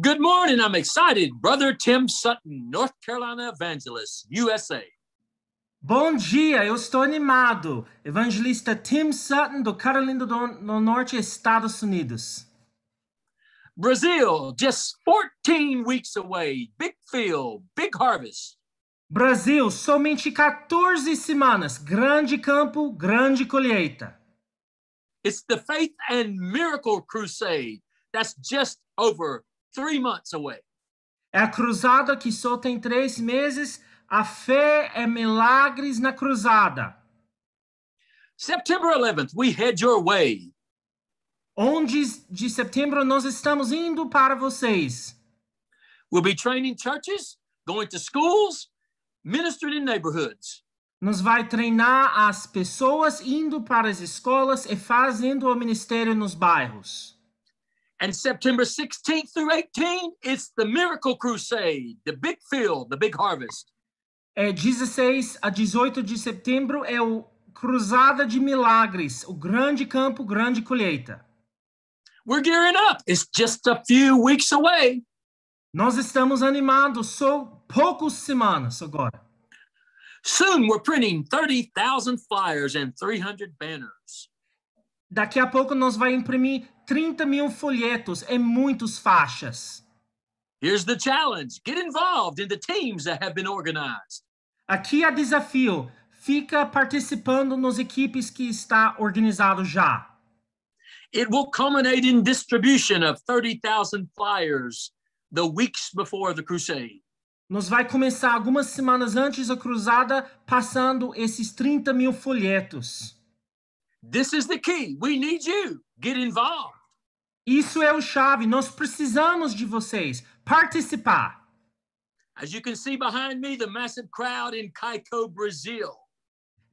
Good morning. I'm excited. Brother Tim Sutton, North Carolina Evangelist, USA. Bom dia, eu estou animado. Evangelista Tim Sutton, do Carolina do Norte, Estados Unidos. Brazil, just 14 weeks away. Big field, big harvest. Brasil, somente 14 semanas. Grande campo, grande colheita. It's the Faith and Miracle Crusade that's just over three months away. É a cruzada que só tem três meses. A fé é milagres na cruzada. September 11th, we head your way. 11 de setembro nós estamos indo para vocês. We'll be training churches, going to schools, ministering in neighborhoods. Nos vai treinar as pessoas indo para as escolas e fazendo o ministério nos bairros. And September 16th through 18th, it's the Miracle Crusade, the big field, the big harvest. É, 16 a 18 de setembro é o Cruzada de Milagres, o grande campo, grande colheita. We're gearing up. It's just a few weeks away. Nós estamos animados, só poucas semanas agora. Soon we're printing 30,000 flyers and 300 banners. Daqui a pouco nós vai imprimir 30 mil folhetos em é muitas faixas. Here's the challenge. Get involved in the teams that have been organized. Aqui é desafio. Fica participando nos equipes que está organizado já. It will culminate in distribution of 30,000 flyers the weeks before the crusade. Nós vai começar algumas semanas antes da cruzada, passando esses 30 mil folhetos. This is the key. We need you. Get involved. Isso é o chave. Nós precisamos de vocês. Participar. As you can see behind me, the massive crowd in Caicó, Brazil.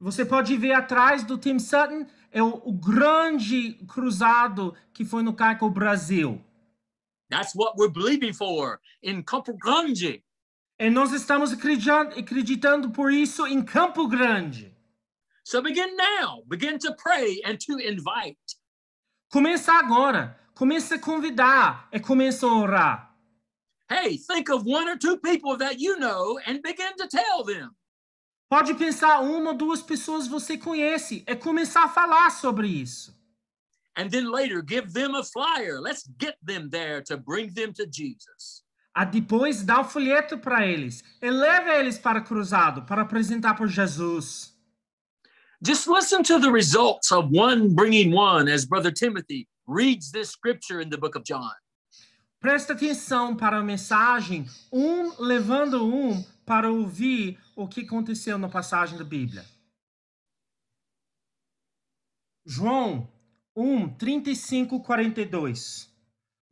Você pode ver atrás do Tim Sutton é o, o grande cruzado que foi no Caicó, Brasil. That's what we're believing for in Campo Grande. E é, nós estamos acreditando, acreditando por isso em Campo Grande. So begin now. Begin to pray and to invite. Começa agora. Começa a convidar e é, começa a orar. Hey, think of one or two people that you know and begin to tell them. Pode pensar uma ou duas pessoas você conhece e é começar a falar sobre isso. And then later give them a flyer. Let's get them there to bring them to Jesus. A ah, depois dá um folheto para eles. E leva eles para cruzado para apresentar por Jesus. Just listen to the results of one bringing one as Brother Timothy reads this scripture in the book of John. Presta atenção para a mensagem, um levando um para ouvir o que aconteceu na passagem da Bíblia. João 1, 35, 42.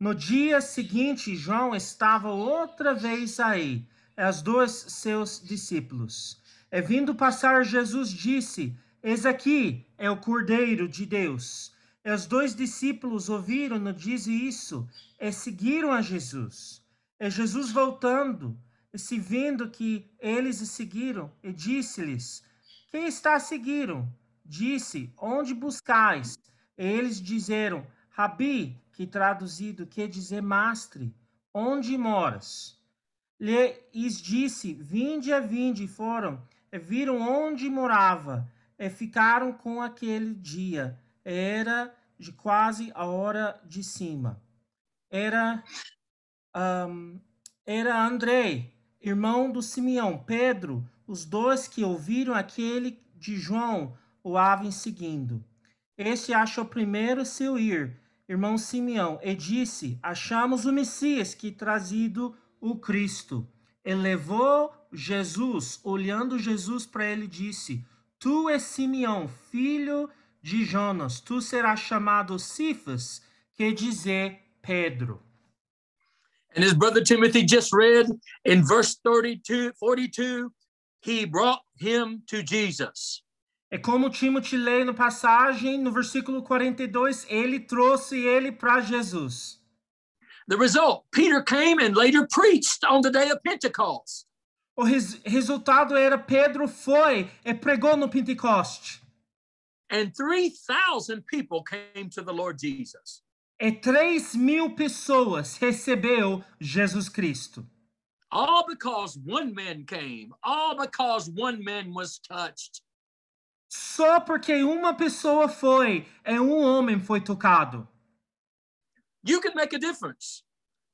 No dia seguinte, João estava outra vez aí, as dois seus discípulos. E vindo passar, Jesus disse: Eis aqui é o Cordeiro de Deus. E os dois discípulos ouviram, não diz isso, e seguiram a Jesus. E Jesus voltando, e se vendo que eles o seguiram, e disse-lhes: Quem está seguiram? Disse: Onde buscais? E eles disseram: Rabi, que traduzido quer dizer mestre, onde moras? Lhes disse: Vinde a vinde, e foram, e viram onde morava é, ficaram com aquele dia. Era de quase a hora de cima. Era, um, era Andrei, irmão do Simeão, Pedro, os dois que ouviram aquele de João, o ave seguindo. Este achou primeiro seu ir, irmão Simeão, e disse: Achamos o Messias que trazido o Cristo. Ele levou Jesus, olhando Jesus para ele, disse: Tu és Simeão, filho de Jonas. Tu serás chamado Cifas, que dizer é Pedro. And his brother Timothy just read in verse 32, 42, he brought him to Jesus. É como Timothy lê na passagem, no versículo 42, ele trouxe ele para Jesus. The result, Peter came and later preached on the day of Pentecost. O res resultado era Pedro foi e pregou no Pentecoste. And 3,000 people came to the Lord Jesus. E 3 mil pessoas recebeu Jesus Cristo. All because one man came. All because one man was touched. Só porque uma pessoa foi, é um homem foi tocado. You can make a difference.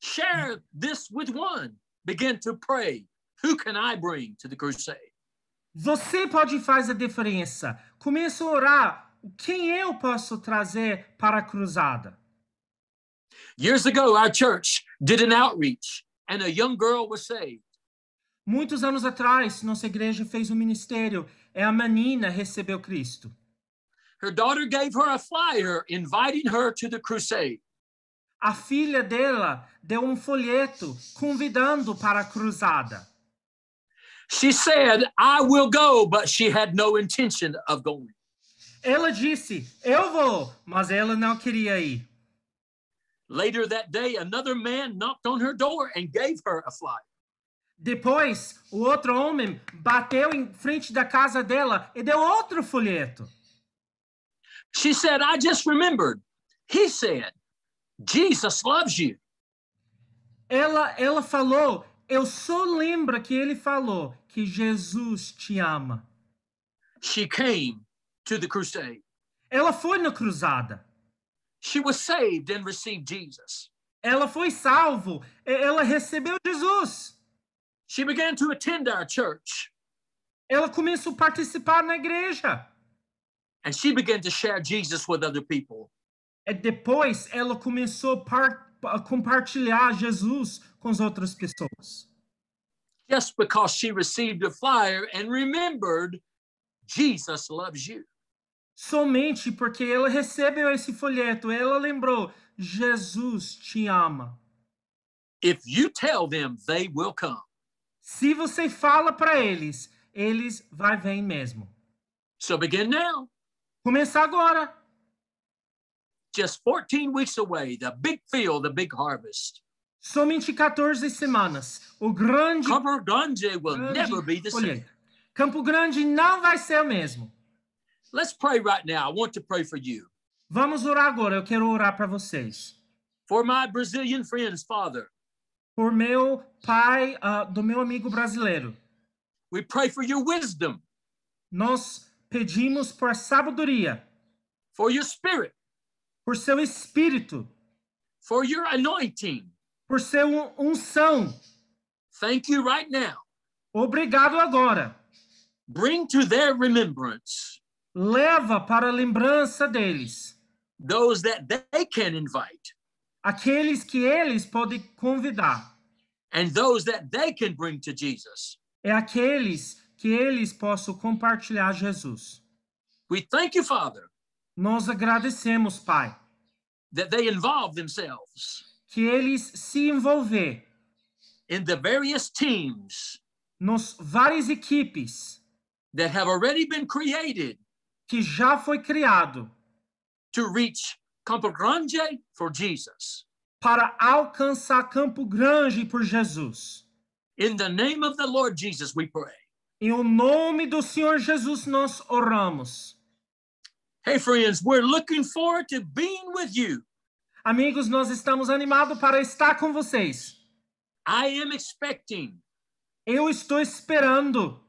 Share this with one. Begin to pray. Who can I bring to the crusade? Você pode fazer a diferença. Comece a orar. Quem eu posso trazer para a cruzada? Years ago, our church did an outreach and a young girl was saved. Muitos anos atrás, nossa igreja fez um ministério e é a menina recebeu Cristo. Her daughter gave her a flyer inviting her to the crusade. A filha dela deu um folheto convidando para a cruzada. She said, I will go, but she had no intention of going. Ela disse, eu vou, mas ela não queria ir. Later that day, another man knocked on her door and gave her a flyer. Depois, o outro homem bateu em frente da casa dela e deu outro folheto. She said, I just remembered. He said, Jesus loves you. Ela, ela falou, eu só lembro que ele falou, que Jesus te ama. She came to the crusade. Ela foi na cruzada. She was saved and received Jesus. Ela foi salvo, ela recebeu Jesus. She began to attend our church. Ela começou a participar na igreja. And she began to share Jesus with other people. E depois ela começou a, a compartilhar Jesus com as outras pessoas. just because she received a flyer and remembered Jesus loves you. Somente porque ela recebeu esse folheto, ela lembrou: Jesus te ama. If you tell them, they will come. Se você fala para eles, eles vai vem mesmo. So begin now. Começa agora. Just 14 weeks away, the big field, the big harvest. Somente 14 semanas. O grande. Campo Grande will grande, never be the same. Campo Grande não vai ser o mesmo. Let's pray right now. I want to pray for you. Vamos orar agora. Eu quero orar para vocês. For my Brazilian friends, Father. Por meu pai, uh, do meu amigo brasileiro. We pray for your wisdom. Nós pedimos por sabedoria. For your spirit. Por seu espírito. For your anointing por ser um unção. Thank you right now. Obrigado agora. Bring to their remembrance. Leva para a lembrança deles. Those that they can invite. Aqueles que eles podem convidar. And those that they can bring to Jesus. É aqueles que eles possam compartilhar Jesus. We thank you, Father. Nós agradecemos, Pai. That they involve themselves que eles se envolver in the various teams nos várias equipes that have already been created que já foi criado to reach Campo Grande for Jesus para alcançar Campo Grande por Jesus in the name of the Lord Jesus we pray em o nome do Senhor Jesus nós oramos Hey friends, we're looking forward to being with you Amigos, nós estamos animados para estar com vocês. I am expecting. Eu estou esperando.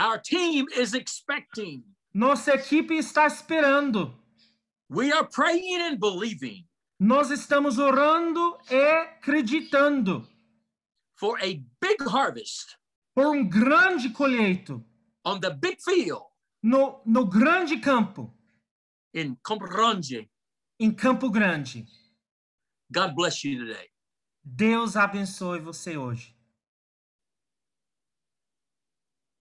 Our team is expecting. Nossa equipe está esperando. We are praying and believing. Nós estamos orando e acreditando. For a big harvest. Por um grande colheito. On the big field. No, no grande campo. In Campo Grande. Em Campo Grande. God bless you today. Deus abençoe você hoje.